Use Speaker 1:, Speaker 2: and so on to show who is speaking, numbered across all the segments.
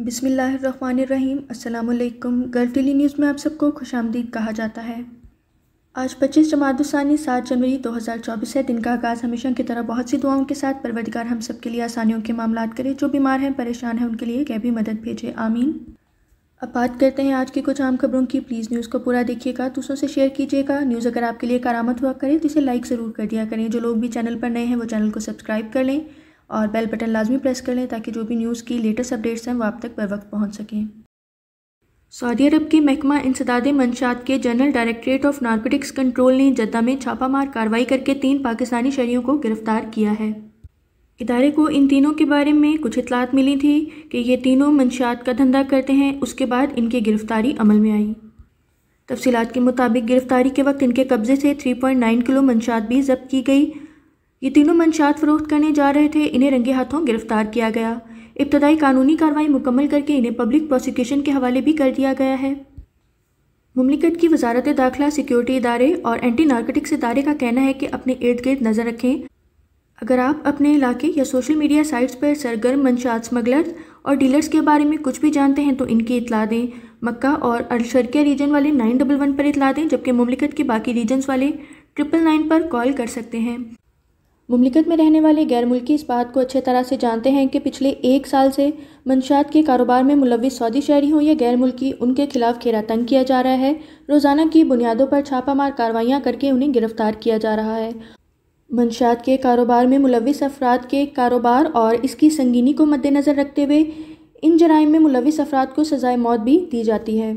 Speaker 1: बिसमीम् अल्लाम girl daily news में आप सबको खुश आमदीद कहा जाता है आज 25 जमातुसानी 7 जनवरी 2024 है दिन का आगाज़ हमेशा की तरह बहुत सी दुआओं के साथ परवरदिगार हम सब के लिए आसानियों के मामला करें जो बीमार हैं परेशान हैं उनके लिए भी मदद भेजे आमीन अब बात करते हैं आज की कुछ आम खबरों की प्लीज़ न्यूज़ को पूरा देखिएगा दूसरों से शेयर कीजिएगा न्यूज़ अगर आपके लिए कारामद हुआ करें तो इसे लाइक ज़रूर कर दिया करें जो लोग भी चैनल पर नए हैं वो चैनल को सब्सक्राइब कर लें और बेल बटन लाजमी प्रेस कर लें ताकि जो भी न्यूज़ की लेटेस्ट अपडेट्स हैं वो आप तक बर वक्त पहुँच सकें सऊदी अरब के महकमा इंसदाद मंशात के general directorate of narcotics control ने जद्दा में छापामार कार्रवाई करके तीन पाकिस्तानी शहरीों को गिरफ्तार किया है इदारे को इन तीनों के बारे में कुछ इतलात मिली थी कि ये तीनों मंशात का धंधा करते हैं उसके बाद इनकी गिरफ्तारी अमल में आई तफसीत के मुताबिक गिरफ्तारी के वक्त इनके कब्ज़े से 3.9 किलो मंशात भी जब्त की गई ये तीनों मंशात फरोख्त करने जा रहे थे इन्हें रंगे हाथों गिरफ्तार किया गया इब्तदाई कानूनी कार्रवाई मुकम्मल करके इन्हें पब्लिक प्रोसिक्यूशन के हवाले भी कर दिया गया है ममलिकत की वजारत दाखिला सिक्योरिटी इदारे और एंटी नार्कोटिक्स इदारे का कहना है कि अपने इर्द गिर्द नज़र रखें अगर आप अपने इलाके या सोशल मीडिया साइट्स पर सरगर्म मंशात स्मगलर्स और डीलर्स के बारे में कुछ भी जानते हैं तो इनकी इतला दें मक्का और अलशरकिया रीजन वाले नाइन डबल वन पर इतला दें जबकि ममलिकत के बाकी रीजन्स वाले ट्रिपल नाइन पर कॉल कर सकते हैं मुमलिकत में रहने वाले गैर मुल्की इस बात को अच्छे तरह से जानते हैं कि पिछले एक साल से मंशात के कारोबार में मुलविस सऊदी शहरी हों या गैर मुल्की उनके खिलाफ घेरा तंग किया जा रहा है रोज़ाना की बुनियादों पर छापामार कार्रवाइयाँ करके उन्हें गिरफ्तार किया जा रहा है मंशात के कारोबार में मुलविस अफराद के कारोबार और इसकी संगीनी को मद्देनज़र रखते हुए इन जराइम में मुलविस अफराद को सज़ाए मौत भी दी जाती है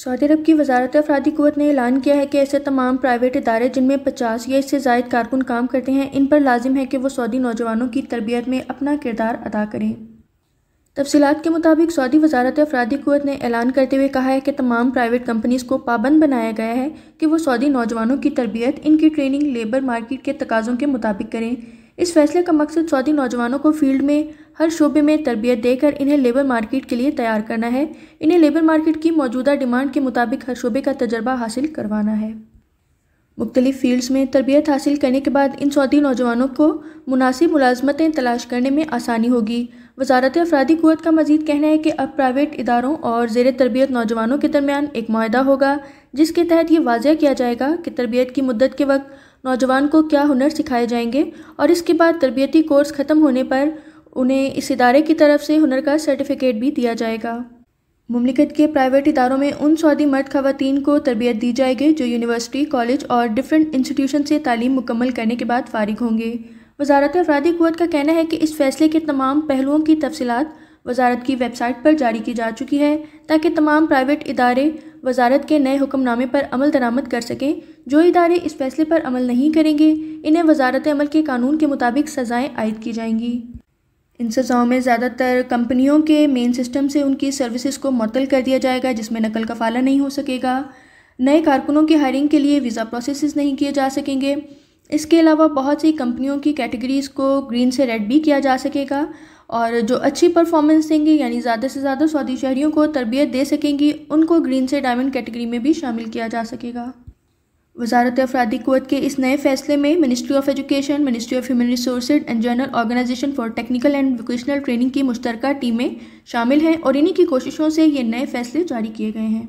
Speaker 1: सऊदी अरब की वजारत अफराधी क़वत ने ऐलान किया है कि ऐसे तमाम प्राइवेट इदारे जिनमें पचास या इससे जायद कारकुन काम करते हैं इन पर लाजिम है कि वो सऊदी नौजवानों की तरबियत में अपना किरदार अदा करें तफसीत के मुताबिक सऊदी वजारत अफराधी क़वत ने ऐलान करते हुए कहा है कि तमाम प्राइवेट कंपनीज़ को पाबंद बनाया गया है कि वो सऊदी नौजवानों की तरबियत इनकी ट्रेनिंग लेबर मार्केट के तकाज़ों के मुताबिक करें इस फैसले का मकसद सऊदी नौजवानों को फील्ड में हर शोबे में तरबियत देकर इन्हें लेबर मार्केट के लिए तैयार करना है इन्हें लेबर मार्केट की मौजूदा डिमांड के मुताबिक हर शोबे का तजर्बा हासिल करवाना है मुख्तलिफ फील्ड्स में तरबियत हासिल करने के बाद इन सऊदी नौजवानों को मुनासिब मुलाजमतें तलाश करने में आसानी होगी वजारत अफराधी कुत का मजीद कहना है कि अब प्राइवेट इदारों और जेर तरबियत नौजवानों के दरमियान एक माहा होगा जिसके तहत ये वाजह किया जाएगा कि तरबियत की मदद के वक्त नौजवान को क्या हुनर सिखाए जाएंगे और इसके बाद तरबियती कोर्स ख़त्म होने पर उन्हें इस इदारे की तरफ से हुनर का सर्टिफिकेट भी दिया जाएगा ममलिकत के प्राइवेट इदारों में उन सऊदी मर्द खातन को तरबियत दी जाएगी जो यूनिवर्सिटी कॉलेज और डिफरेंट इंस्टीट्यूशन से तालीम मुकम्मल करने के बाद फारिग होंगे वजारत अफराधी क़वत का कहना है कि इस फैसले के तमाम पहलुओं की तफसीत वजारत की वेबसाइट पर जारी की जा चुकी है ताकि तमाम प्राइवेट इदारे वजारत के नए हुक्मनामे पर अमल दरामद कर सकें जो इदारे इस फैसले पर अमल नहीं करेंगे इन्हें वजारत अमल के कानून के मुताबिक सज़ाएँ आयद की जाएंगी इन सज़ाओं में ज़्यादातर कंपनियों के मेन सिस्टम से उनकी सर्विसेज को मतल कर दिया जाएगा जिसमें नकल का फाला नहीं हो सकेगा नए कारकुनों की हायरिंग के लिए वीज़ा प्रोसेस नहीं किए जा सकेंगे इसके अलावा बहुत सी कंपनियों की कैटेगरीज़ को ग्रीन से रेड भी किया जा सकेगा और जो अच्छी परफॉर्मेंस देंगे यानी ज़्यादा से ज़्यादा सऊदी शहरीों को तरबियत दे सकेंगी उनको ग्रीन से डायमंड कैटेगरी में भी शामिल किया जा सकेगा वजारत अफराधी कोत के इस नए फैसले में ministry of education ministry of human resource and general organisation for technical and vocational training की मुश्तरक टीमें शामिल हैं और इन्हीं की कोशिशों से ये नए फैसले जारी किए गए हैं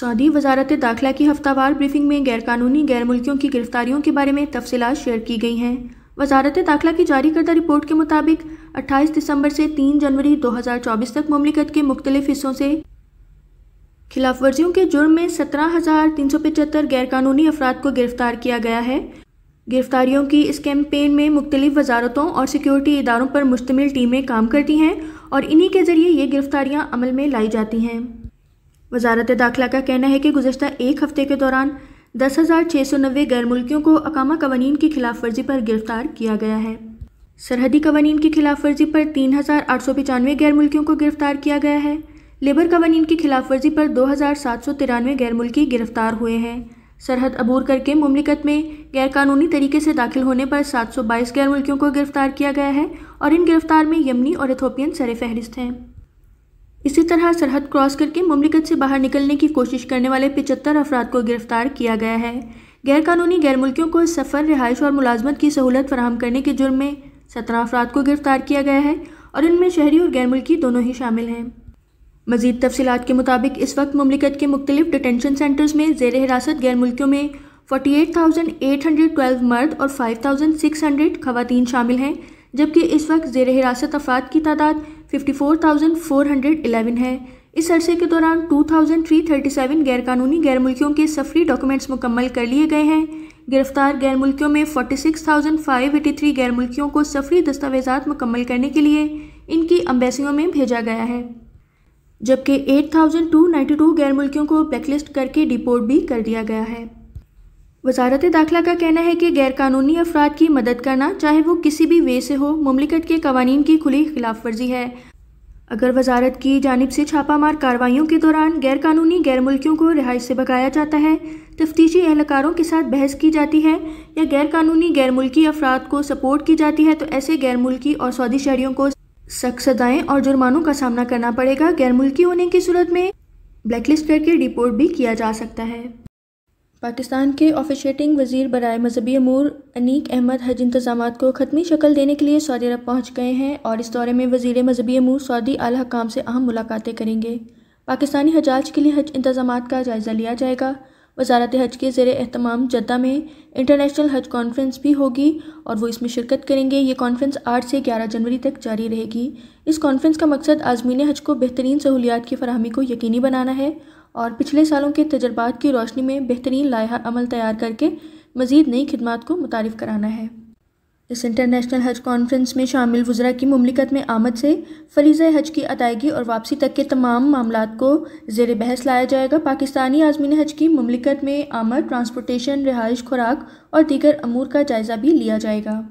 Speaker 1: सऊदी वजारत दाखिला की हफ्तावार ब्रीफिंग में गैरकानूनी गैर मुल्कियों की गिरफ्तारियों के बारे में तफसीत शेयर की गई हैं वजारत दाखिला की जारी करदा रिपोर्ट के मुताबिक 28 दिसंबर से 3 जनवरी 2024 तक ममलिकत के मुख्तलिफ हिस्सों से खिलाफ वर्जियों के जुर्म में सत्रह हजार तीन सौ पचहत्तर गैरकानूनी अफराद को गिरफ्तार किया गया है गिरफ्तारियों की इस कैंपेन में मुख्तलिफ वजारतों और सिक्योरिटी इदारों पर मुश्तमिल टीमें काम करती हैं और इन्हीं के ज़रिए ये गिरफ्तारियाँ अमल में लाई जाती हैं वजारत दाखिला का कहना है कि गुजशत एक हफ्ते के दौरान दस हज़ार छः सौ नबे गैर मुल्कियों को अकामा कवानीन की खिलाफ वर्जी पर गिरफ्तार किया गया है सरहदी कवानीन की खिलाफ वर्जी पर तीन हज़ार आठ सौ पचानवे गैर मुल्कियों को गिरफ्तार किया गया है लेबर कवानीन की खिलाफ वर्जी पर दो हज़ार सात सौ तिरानवे गैर मुल्की गिरफ्तार हुए हैं सरहद अबूर करके ममलिकत में गैरकानूनी तरीके से दाखिल होने पर सात सौ बाईस गैर मुल्कियों को गिरफ्तार किया गया है और इन गिरफ्तार में यमनी और इथोपियन सर फहरिस्त हैं इसी तरह सरहद क्रॉस करके ममलिकत से बाहर निकलने की कोशिश करने वाले पिचहत्तर अफराद को गिरफ्तार किया गया है गैरकानूनी गैर मुल्कियों को सफ़र रिहाइश और मुलाजमत की सहूलत फराहम करने के जुर्म में सत्रह अफराद को गिरफ्तार किया गया है और इनमें शहरी और गैर मुल्की दोनों ही शामिल हैं मजीद तफसीत के मुताबिक इस वक्त ममलिकत के मुख्तलिफ डिटेंशन सेंटर्स में जेर हिरासत गैर मुल्कियों में eight eight thousand hundred twelve मर्द और फाइव थाउज़ेंड सिक्स हंड्रेड खवतान शामिल हैं जबकि इस वक्त जेर हिरासत अफराद की तादाद fifty four four thousand hundred 54,411 है इस अरसे के दौरान टू थाउज़ेंड थ्री थर्टी गैरकानूनी गैर मुल्कियों के सफरी डॉक्यूमेंट्स मुकम्मल कर लिए गए हैं गिरफ्तार गैर मुल्कियों में six thousand five eighty three गैर मुल्कियों को सफरी दस्तावेज़ा मुकम्मल करने के लिए इनकी अम्बेसियों में भेजा गया है जबकि 8,292 गैर मुल्कियों को ब्लैकलिस्ट करके डिपोर्ट भी कर दिया गया है वजारत दाखिला का कहना है कि गैरकानूनी अफराद की मदद करना चाहे वो किसी भी वे से हो ममलिकत के कवानीन की खुली खिलाफ वर्जी है अगर वजारत की जानब से छापामार कार्रवाइयों के दौरान गैरकानूनी गैर मुल्कियों को रिहाइश से भगाया जाता है तफ्तीशी एहलकारों के साथ बहस की जाती है या गैरकानूनी गैर मुल्की अफराद को सपोर्ट की जाती है तो ऐसे गैर मुल्की और सऊदी शहरीों को सख्त सजाएं और जुर्मानों का सामना करना पड़ेगा गैर मुल्की होने की सूरत में ब्लैकलिस्ट करके डिपोर्ट भी किया जा सकता है पाकिस्तान के ऑफिशियटिंग वजीर बरए मजहबी अमूर अनीक अहमद हज इंतजाम को ख़त्मी शक्ल देने के लिए सऊदी अरब पहुँच गए हैं और इस दौरे में वजीर मजहबी अमूर सऊदी अल हकाम से अहम मुलाकातें करेंगे पाकिस्तानी हजाज के लिए हज इंतजाम का जायज़ा लिया जाएगा वजारत हज के ज़र अहतमाम जद्दा में इंटरनेशनल हज कॉन्फ्रेंस भी होगी और वो इसमें शिरकत करेंगे ये कॉन्फ्रेंस 8 से 11 जनवरी तक जारी रहेगी इस कॉन्फ्रेंस का मकसद आजमीन हज को बेहतरीन सहूलियात की फरहमी को यकीनी बनाना है और पिछले सालों के तजर्बात की रोशनी में बेहतरीन लाहा अमल तैयार करके मज़ीद नई खदमात को मुतारफ़ कराना है इस इंटरनेशनल हज कॉन्फ्रेंस में शामिल वज्रा की ममलिकत में आमद से फरीज़ हज की अदायगी और वापसी तक के तमाम मामला को जेर बहस लाया जाएगा पाकिस्तानी आजमीन हज की ममलिकत में आमद ट्रांसपोर्टेशन रिहाइश खुराक और दीगर अमूर का जायज़ा भी लिया जाएगा